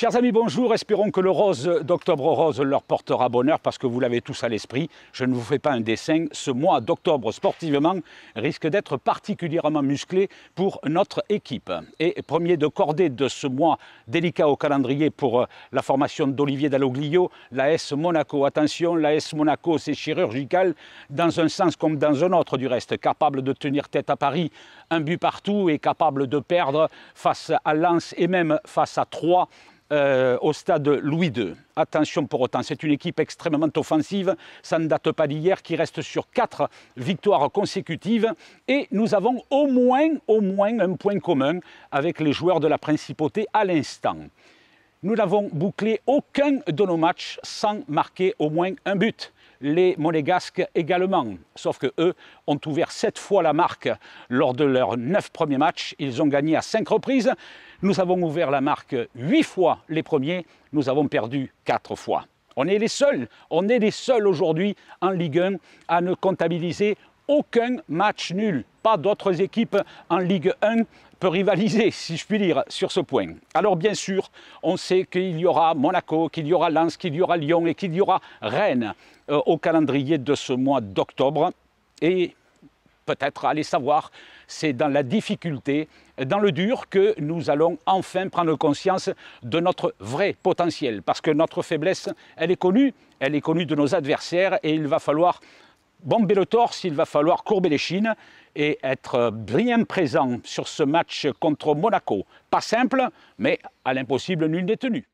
Chers amis, bonjour. Espérons que le rose d'Octobre Rose leur portera bonheur parce que vous l'avez tous à l'esprit. Je ne vous fais pas un dessin. Ce mois d'octobre, sportivement, risque d'être particulièrement musclé pour notre équipe. Et premier de cordée de ce mois délicat au calendrier pour euh, la formation d'Olivier Dalloglio, l'AS Monaco. Attention, l'AS Monaco, c'est chirurgical dans un sens comme dans un autre du reste. Capable de tenir tête à Paris, un but partout et capable de perdre face à Lens et même face à Troyes euh, au stade Louis II. Attention pour autant, c'est une équipe extrêmement offensive, ça ne date pas d'hier, qui reste sur quatre victoires consécutives. Et nous avons au moins, au moins un point commun avec les joueurs de la principauté à l'instant. Nous n'avons bouclé aucun de nos matchs sans marquer au moins un but. Les Monégasques également, sauf que eux ont ouvert sept fois la marque lors de leurs neuf premiers matchs. Ils ont gagné à cinq reprises. Nous avons ouvert la marque huit fois les premiers. Nous avons perdu quatre fois. On est les seuls, on est les seuls aujourd'hui en Ligue 1 à ne comptabiliser aucun match nul. Pas d'autres équipes en Ligue 1 peuvent rivaliser, si je puis dire, sur ce point. Alors bien sûr, on sait qu'il y aura Monaco, qu'il y aura Lens, qu'il y aura Lyon et qu'il y aura Rennes euh, au calendrier de ce mois d'octobre. Et peut-être, allez savoir, c'est dans la difficulté, dans le dur, que nous allons enfin prendre conscience de notre vrai potentiel. Parce que notre faiblesse, elle est connue, elle est connue de nos adversaires et il va falloir bomber le torse, il va falloir courber les chines et être bien présent sur ce match contre Monaco. Pas simple, mais à l'impossible, nul détenu.